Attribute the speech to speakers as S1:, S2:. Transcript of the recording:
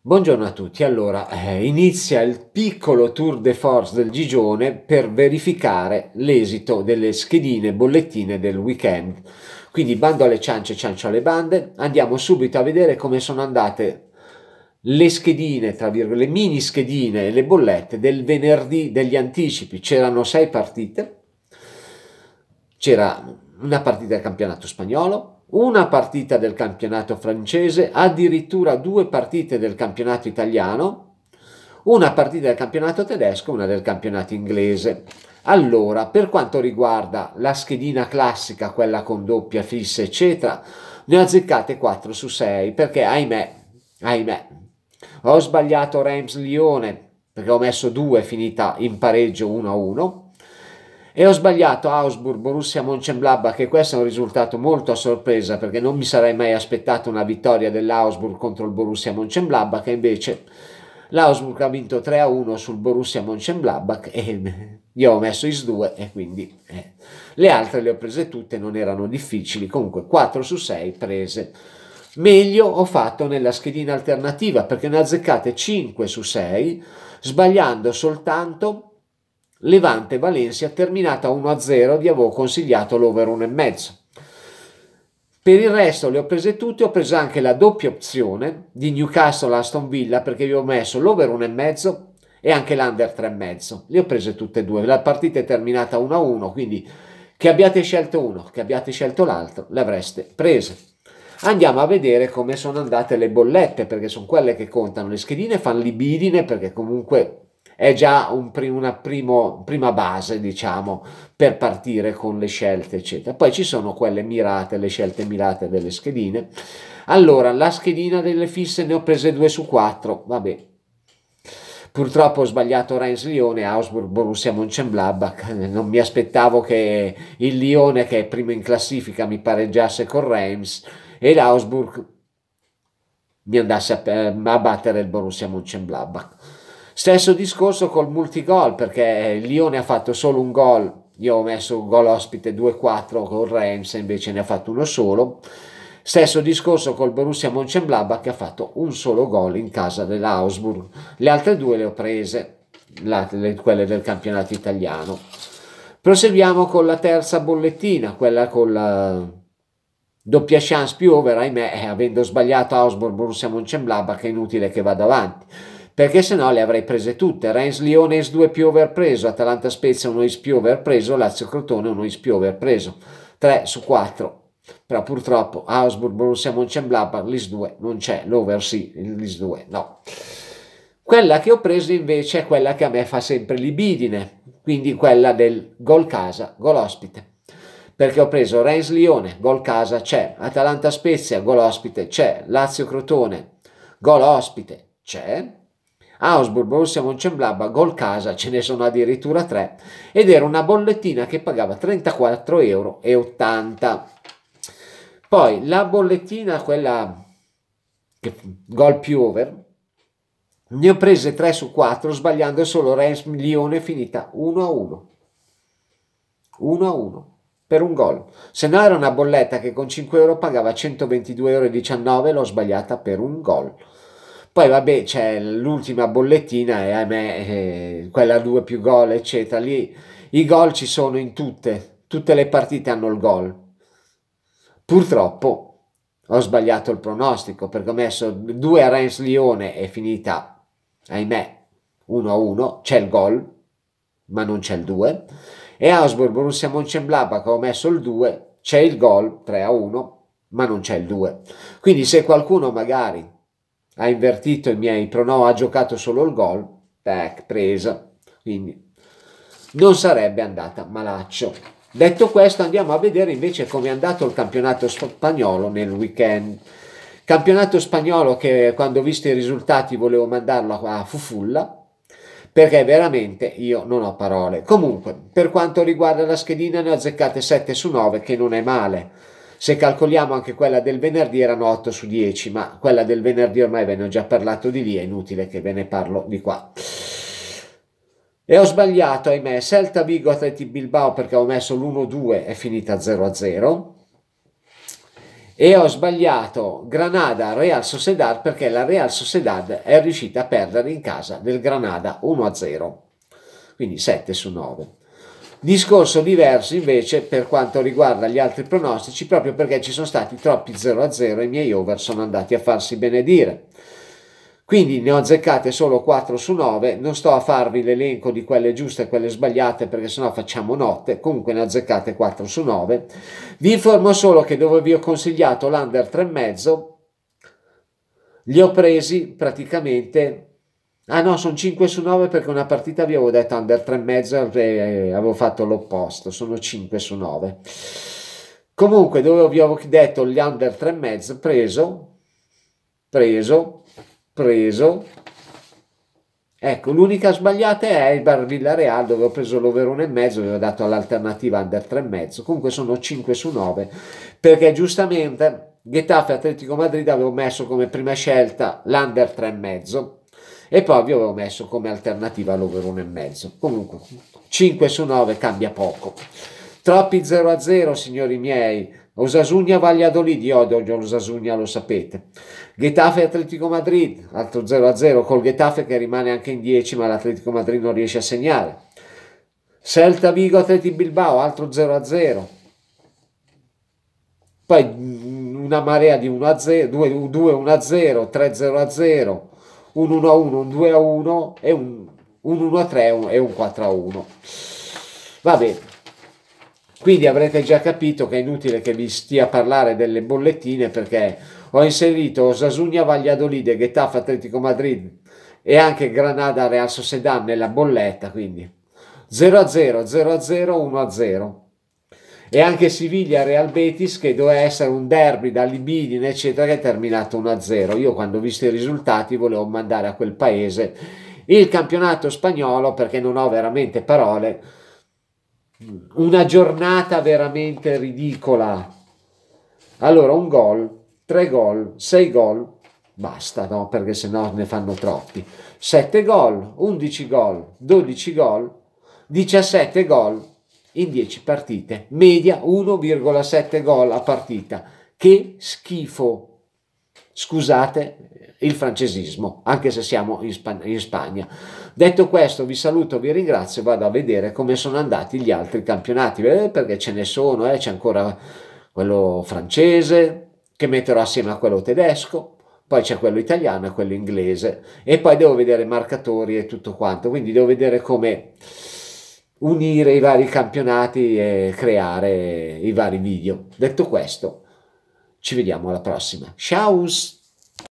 S1: Buongiorno a tutti, allora eh, inizia il piccolo tour de force del Gigione per verificare l'esito delle schedine bollettine del weekend. Quindi bando alle ciance, ciancio alle bande, andiamo subito a vedere come sono andate le schedine, tra virgolette, le mini schedine e le bollette del venerdì degli anticipi. C'erano sei partite, c'era una partita del campionato spagnolo, una partita del campionato francese, addirittura due partite del campionato italiano, una partita del campionato tedesco, una del campionato inglese. Allora, per quanto riguarda la schedina classica, quella con doppia fissa, eccetera, ne ho azzeccate 4 su 6 perché, ahimè, ahimè, ho sbagliato Rams Lione perché ho messo 2 finita in pareggio 1 1 e ho sbagliato Augsburg, Borussia Mönchengladbach e questo è un risultato molto a sorpresa perché non mi sarei mai aspettato una vittoria dell'Augsburg contro il Borussia Mönchengladbach e invece l'Augsburg ha vinto 3-1 sul Borussia Mönchengladbach e io ho messo is 2 e quindi eh. le altre le ho prese tutte, non erano difficili, comunque 4 su 6 prese. Meglio ho fatto nella schedina alternativa perché ne azzeccate 5 su 6 sbagliando soltanto Levante Valencia terminata 1-0, vi avevo consigliato l'over 1,5. Per il resto le ho prese tutte, ho preso anche la doppia opzione di Newcastle Aston Villa perché vi ho messo l'over 1,5 e anche l'under 3,5. Le ho prese tutte e due. La partita è terminata 1-1, quindi che abbiate scelto uno, che abbiate scelto l'altro, le avreste prese. Andiamo a vedere come sono andate le bollette, perché sono quelle che contano. Le schedine fanno libidine, perché comunque è già un, prim una primo, prima base, diciamo, per partire con le scelte, eccetera. Poi ci sono quelle mirate, le scelte mirate delle schedine. Allora, la schedina delle fisse ne ho prese 2 su 4, vabbè. Purtroppo ho sbagliato Rennes Lione, Augsburg, Borussia Mönchengladbach, eh, non mi aspettavo che il Lione che è primo in classifica mi pareggiasse con Reims e l'Augsburg mi andasse a, eh, a battere il Borussia Mönchengladbach Stesso discorso col multigol perché il Lione ha fatto solo un gol, io ho messo un gol ospite 2-4 con Reims invece ne ha fatto uno solo. Stesso discorso col Borussia Mönchengladbach che ha fatto un solo gol in casa dell'Ausburg. Le altre due le ho prese, quelle del campionato italiano. Proseguiamo con la terza bollettina, quella con la doppia chance più over, ahimè, eh, avendo sbagliato Ausburg Borussia Mönchengladbach è inutile che vada avanti perché se no le avrei prese tutte. Rens Lione es 2 Piover preso, Atalanta Spezia 1 is Piover preso, Lazio Crotone 1 is Piover preso. 3 su 4. Però purtroppo Augsburg, Borussia Mönchengladbach, l'IS 2 non c'è, l'over sì, l'IS 2 no. Quella che ho preso invece è quella che a me fa sempre libidine, quindi quella del gol casa, gol ospite. Perché ho preso Rennes Lione, gol casa c'è, Atalanta Spezia, gol ospite c'è, Lazio Crotone, gol ospite c'è, Augsburg, Borussia Mönchengladbach, gol casa, ce ne sono addirittura tre, ed era una bollettina che pagava 34,80 euro. Poi la bollettina, quella che, gol più over, ne ho prese 3 su 4 sbagliando solo Reims Lione finita 1 a 1. 1 a 1 per un gol. Se no era una bolletta che con 5 euro pagava 122,19 euro l'ho sbagliata per un gol. Poi vabbè c'è l'ultima bollettina e ahimè eh, quella due più gol eccetera. Lì i gol ci sono in tutte, tutte le partite hanno il gol. Purtroppo ho sbagliato il pronostico perché ho messo due a Reims Lione e finita ahimè 1 a 1, c'è il gol ma non c'è il 2 e Augsburg Borussia Mönchengladbach ho messo il 2, c'è il gol 3 a 1 ma non c'è il 2. Quindi se qualcuno magari ha invertito i miei prono, ha giocato solo il gol, tac, presa. Quindi non sarebbe andata malaccio. Detto questo andiamo a vedere invece come è andato il campionato spagnolo nel weekend. Campionato spagnolo che quando ho visto i risultati volevo mandarlo a Fufulla perché veramente io non ho parole. Comunque, per quanto riguarda la schedina ne ho azzeccate 7 su 9 che non è male se calcoliamo anche quella del venerdì erano 8 su 10, ma quella del venerdì ormai ve ne ho già parlato di lì, è inutile che ve ne parlo di qua. E ho sbagliato, ahimè, Celta Vigo Atleti Bilbao perché ho messo l'1-2 è finita 0-0. E ho sbagliato Granada Real Sociedad perché la Real Sociedad è riuscita a perdere in casa del Granada 1-0. Quindi 7 su 9. Discorso diverso invece per quanto riguarda gli altri pronostici, proprio perché ci sono stati troppi 0 a 0 e i miei over sono andati a farsi benedire. Quindi ne ho azzeccate solo 4 su 9, non sto a farvi l'elenco di quelle giuste e quelle sbagliate perché sennò facciamo notte, comunque ne ho azzeccate 4 su 9. Vi informo solo che dove vi ho consigliato l'under 3,5 li ho presi praticamente Ah no, sono 5 su 9 perché una partita vi avevo detto under 3,5 e avevo fatto l'opposto, sono 5 su 9. Comunque, dove vi avevo detto gli under 3,5, preso, preso, preso. Ecco, l'unica sbagliata è il Bar Villarreal dove ho preso l'over 1,5, e vi ho dato l'alternativa under 3,5. Comunque sono 5 su 9 perché giustamente Getafe Atletico Madrid avevo messo come prima scelta l'under 3,5 e poi vi avevo messo come alternativa l'over 1,5. Comunque 5 su 9 cambia poco. Troppi 0 a 0, signori miei. Osasugna Valladolid, io odio Osasugna, lo sapete. Getafe Atletico Madrid, altro 0 a 0 col Getafe che rimane anche in 10, ma l'Atletico Madrid non riesce a segnare. Celta Vigo Atletico Bilbao, altro 0 a 0. Poi mm, una marea di 1 a 0, 2 1 a 0, 3 0 a 0 un 1 a 1, un 2 a 1 e un, un 1 a 3 e un 4 a 1. Va bene. Quindi avrete già capito che è inutile che vi stia a parlare delle bollettine perché ho inserito Osasugna, Valladolid, Getafe, Atletico Madrid e anche Granada, Real Sociedad nella bolletta, quindi 0 a 0, 0 a 0, 1 a 0 e anche Siviglia-Real Betis che doveva essere un derby da libidine eccetera che è terminato 1-0 io quando ho visto i risultati volevo mandare a quel paese il campionato spagnolo perché non ho veramente parole una giornata veramente ridicola allora un gol, tre gol, sei gol basta no perché se no ne fanno troppi sette gol, undici gol, dodici gol 17 gol in 10 partite, media 1,7 gol a partita. Che schifo! Scusate il francesismo, anche se siamo in, Sp in Spagna. Detto questo, vi saluto, vi ringrazio e vado a vedere come sono andati gli altri campionati, eh, perché ce ne sono, eh, c'è ancora quello francese che metterò assieme a quello tedesco, poi c'è quello italiano e quello inglese e poi devo vedere marcatori e tutto quanto, quindi devo vedere come unire i vari campionati e creare i vari video. Detto questo, ci vediamo alla prossima. Ciao!